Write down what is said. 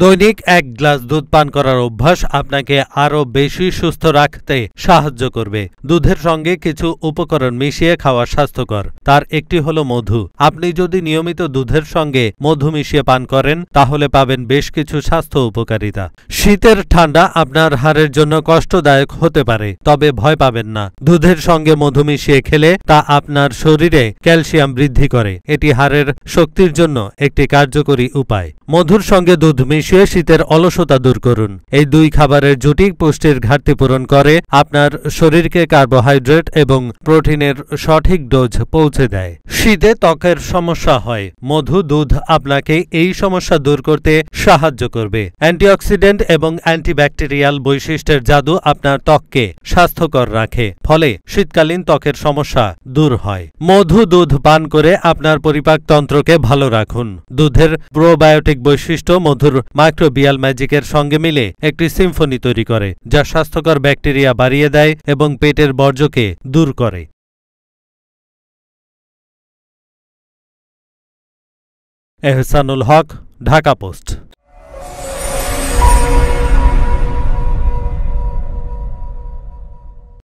দৈনিক এক গ্লাস দুধ পান করার অভ্যাস আপনাকে আরও বেশি সুস্থ রাখতে সাহায্য করবে দুধের সঙ্গে কিছু উপকরণ মিশিয়ে খাওয়া স্বাস্থ্যকর তার একটি হল মধু আপনি যদি নিয়মিত দুধের সঙ্গে মধু মিশিয়ে পান করেন তাহলে পাবেন বেশ কিছু স্বাস্থ্য উপকারিতা শীতের ঠান্ডা আপনার হাড়ের জন্য কষ্টদায়ক হতে পারে তবে ভয় পাবেন না দুধের সঙ্গে মধু মিশিয়ে খেলে তা আপনার শরীরে ক্যালসিয়াম বৃদ্ধি করে এটি হাড়ের শক্তির জন্য একটি কার্যকরী উপায় মধুর সঙ্গে দুধ মিশিয়ে শুয়ে শীতের অলসতা দূর করুন এই দুই খাবারের জুটি পুষ্টির ঘাটতি পূরণ করে আপনার শরীরকে কার্বোহাইড্রেট এবং প্রোটিনের সঠিক ডোজ পৌঁছে দেয় শীতে ত্বকের সমস্যা হয় মধু দুধ আপনাকে এই সমস্যা দূর করতে সাহায্য করবে অ্যান্টিঅক্সিডেন্ট এবং অ্যান্টিব্যাকটেরিয়াল বৈশিষ্ট্যের জাদু আপনার ত্বককে স্বাস্থ্যকর রাখে ফলে শীতকালীন ত্বকের সমস্যা দূর হয় মধু দুধ পান করে আপনার পরিপাকতন্ত্রকে ভালো রাখুন দুধের প্রোবায়োটিক বৈশিষ্ট্য মধুর মাইক্রোবিয়াল ম্যাজিকের সঙ্গে মিলে একটি সিম্ফনি তৈরি করে যা স্বাস্থ্যকর ব্যাকটেরিয়া বাড়িয়ে দেয় এবং পেটের বর্জ্যকে দূর করে এহসানুল হক ঢাকা পোস্ট